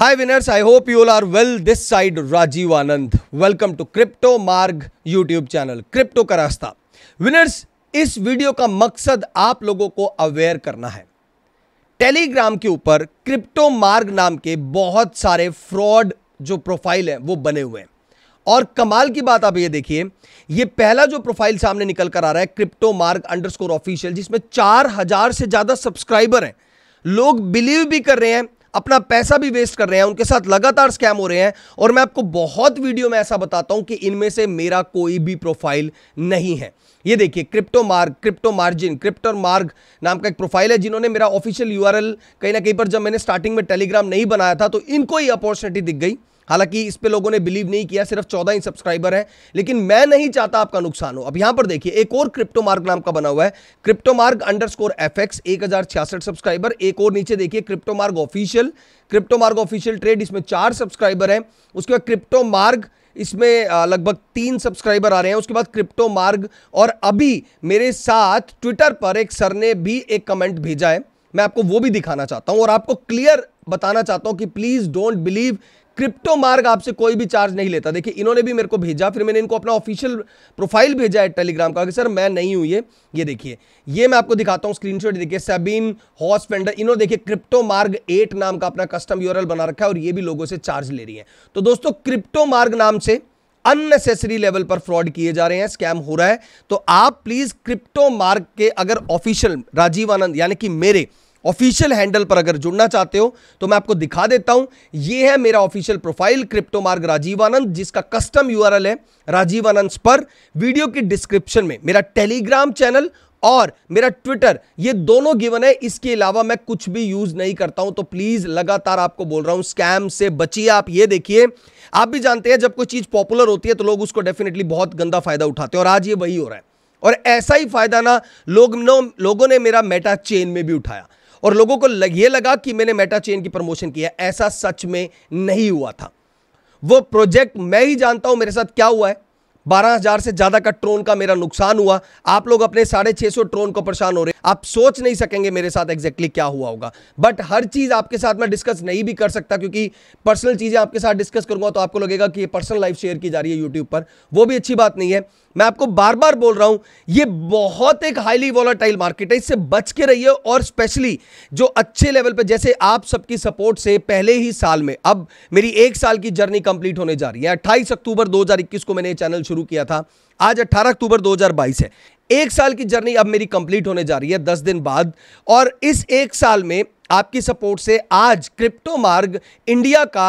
Hi winners, I hope you all are well. This side Rajiv Anand. Welcome to Crypto Marg YouTube channel, Crypto का रास्ता winners इस video का मकसद आप लोगों को अवेयर करना है टेलीग्राम के ऊपर क्रिप्टो मार्ग नाम के बहुत सारे फ्रॉड जो प्रोफाइल हैं वो बने हुए हैं और कमाल की बात आप ये देखिए ये पहला जो प्रोफाइल सामने निकल कर आ रहा है क्रिप्टो मार्ग अंडर स्कोर ऑफिशियल जिसमें चार हजार से ज़्यादा सब्सक्राइबर हैं लोग बिलीव भी कर रहे हैं अपना पैसा भी वेस्ट कर रहे हैं उनके साथ लगातार स्कैम हो रहे हैं और मैं आपको बहुत वीडियो में ऐसा बताता हूं कि इनमें से मेरा कोई भी प्रोफाइल नहीं है ये देखिए क्रिप्टो मार्ग क्रिप्टो मार्जिन क्रिप्टो मार्ग नाम का एक प्रोफाइल है जिन्होंने मेरा ऑफिशियल यूआरएल कहीं ना कहीं पर जब मैंने स्टार्टिंग में टेलीग्राम नहीं बनाया था तो इनको ही अपॉर्चुनिटी दिख गई हालांकि इस पे लोगों ने बिलीव नहीं किया सिर्फ चौदह ही सब्सक्राइबर हैं लेकिन मैं नहीं चाहता आपका नुकसान हो अब यहां पर देखिए एक और क्रिप्टो मार्ग नाम का बना हुआ है क्रिप्टो मार्ग अंडर स्कोर एफ एक्स एक हजार छियासठ सब्सक्राइबर एक और नीचे देखिए crypto Marg official crypto Marg official trade इसमें चार सब्सक्राइबर है उसके बाद क्रिप्टो मार्ग इसमें लगभग तीन सब्सक्राइबर आ रहे हैं उसके बाद क्रिप्टो मार्ग और अभी मेरे साथ ट्विटर पर एक सर ने भी एक कमेंट भेजा है मैं आपको वो भी दिखाना चाहता हूं और आपको क्लियर बताना चाहता हूं कि प्लीज डोंट बिलीव क्रिप्टो मार्ग आपसे कोई भी चार्ज नहीं लेता देखिए इन्होंने भी मेरे को भेजा फिर मैंने इनको अपना ऑफिशियल प्रोफाइल भेजा है टेलीग्राम का कि सर मैं नहीं हूं ये ये देखिए ये मैं आपको दिखाता हूं स्क्रीनशॉट देखिए सबीन हॉस फेंडर इन्होंने देखिए क्रिप्टो मार्ग एट नाम का अपना कस्टम यूरल बना रखा है और ये भी लोगों से चार्ज ले रही है तो दोस्तों क्रिप्टो मार्ग नाम से अननेसेसरी लेवल पर फ्रॉड किए जा रहे हैं स्कैम हो रहा है तो आप प्लीज़ क्रिप्टो मार्ग के अगर ऑफिशियल राजीव आनंद यानी कि मेरे ऑफिशियल हैंडल पर अगर जुड़ना चाहते हो तो मैं आपको दिखा देता हूं यह है मेरा ऑफिशियल प्रोफाइल क्रिप्टो मार्ग आनंद जिसका कस्टम यूआरएल है आनंद पर वीडियो की डिस्क्रिप्शन में मेरा टेलीग्राम चैनल और मेरा ट्विटर ये दोनों गिवन है इसके अलावा मैं कुछ भी यूज नहीं करता हूं तो प्लीज लगातार आपको बोल रहा हूं स्कैम से बचिए आप ये देखिए आप भी जानते हैं जब कोई चीज पॉपुलर होती है तो लोग उसको डेफिनेटली बहुत गंदा फायदा उठाते हैं और आज ये वही हो रहा है और ऐसा ही फायदा ना लोग लोगों ने मेरा मेटा चेन में भी उठाया और लोगों को ये लगा कि मैंने मेटा चेन की प्रमोशन किया ऐसा सच में नहीं हुआ था वो प्रोजेक्ट मैं ही जानता हूं मेरे साथ क्या हुआ है बारह हजार से ज्यादा का ट्रोन का मेरा नुकसान हुआ आप लोग अपने साढ़े छह सौ ट्रोन को परेशान हो रहे आप सोच नहीं सकेंगे मेरे साथ एग्जैक्टली क्या हुआ होगा बट हर चीज आपके साथ मैं डिस्कस नहीं भी कर सकता क्योंकि पर्सनल चीजें आपके साथ डिस्कस करूंगा तो आपको लगेगा कि ये पर्सनल लाइफ शेयर की जा रही है यूट्यूब पर वो भी अच्छी बात नहीं है मैं आपको बार बार बोल रहा हूं ये बहुत एक हाईली वॉलाटाइल मार्केट है इससे बच के रहिए और स्पेशली जो अच्छे लेवल पर जैसे आप सबकी सपोर्ट से पहले ही साल में अब मेरी एक साल की जर्नी कंप्लीट होने जा रही है अट्ठाईस अक्टूबर दो को मैंने चैनल शुरू किया था आज 18 अक्टूबर 2022 है एक साल की जर्नी अब मेरी कंप्लीट होने जा रही है दस दिन बाद और इस एक साल में आपकी सपोर्ट से आज क्रिप्टो मार्ग इंडिया का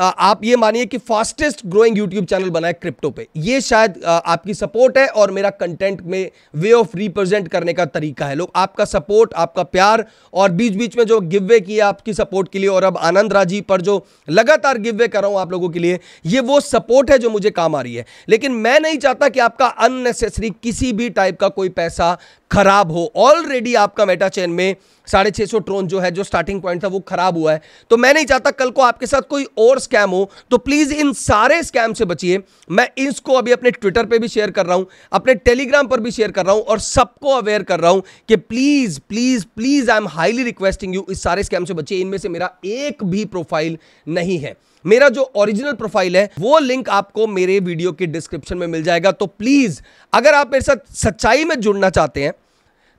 आप ये मानिए कि फास्टेस्ट ग्रोइंग यूट्यूब चैनल बना है क्रिप्टो पे ये शायद आपकी सपोर्ट है और मेरा कंटेंट में वे ऑफ रिप्रेजेंट करने का तरीका है लोग आपका सपोर्ट आपका प्यार और बीच बीच में जो गिव वे किया आपकी सपोर्ट के लिए और अब आनंद राजी पर जो लगातार गिव वे कर रहा हूँ आप लोगों के लिए ये वो सपोर्ट है जो मुझे काम आ रही है लेकिन मैं नहीं चाहता कि आपका अननेसेसरी किसी भी टाइप का कोई पैसा खराब हो ऑलरेडी आपका मेटा चैन में साढ़े छः सौ ट्रोन जो है जो स्टार्टिंग पॉइंट था वो खराब हुआ है तो मैं नहीं चाहता कल को आपके साथ कोई और स्कैम हो तो प्लीज़ इन सारे स्कैम से बचिए मैं इसको अभी अपने ट्विटर पर भी शेयर कर रहा हूँ अपने टेलीग्राम पर भी शेयर कर रहा हूँ और सबको अवेयर कर रहा हूँ कि please please please I am highly requesting you इस सारे स्कैम से बचिए इनमें से मेरा एक भी प्रोफाइल नहीं है मेरा जो ओरिजिनल प्रोफाइल है वो लिंक आपको मेरे वीडियो के डिस्क्रिप्शन में मिल जाएगा तो प्लीज़ अगर आप मेरे साथ सच्चाई में जुड़ना चाहते हैं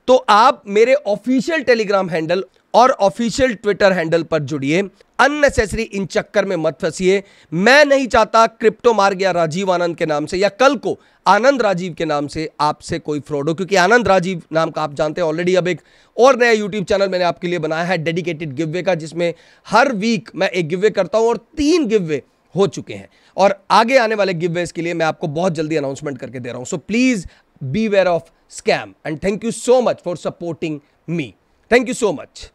तो आप मेरे ऑफिशियल टेलीग्राम हैंडल और ऑफिशियल ट्विटर हैंडल पर जुड़िए अननेसेसरी इन चक्कर में मत फंसिए मैं नहीं चाहता क्रिप्टो मार गया राजीव आनंद के नाम से या कल को आनंद राजीव के नाम से आपसे कोई फ्रॉड हो क्योंकि आनंद राजीव नाम का आप जानते हैं ऑलरेडी अब एक और नया यूट्यूब चैनल मैंने आपके लिए बनाया है डेडिकेटेड गिवे का जिसमें हर वीक मैं एक गिवे करता हूं और तीन गिवे हो चुके हैं और आगे आने वाले गिवे के लिए मैं आपको बहुत जल्दी अनाउंसमेंट करके दे रहा हूं so please be aware of scam. And thank you so much for supporting me. Thank you so much.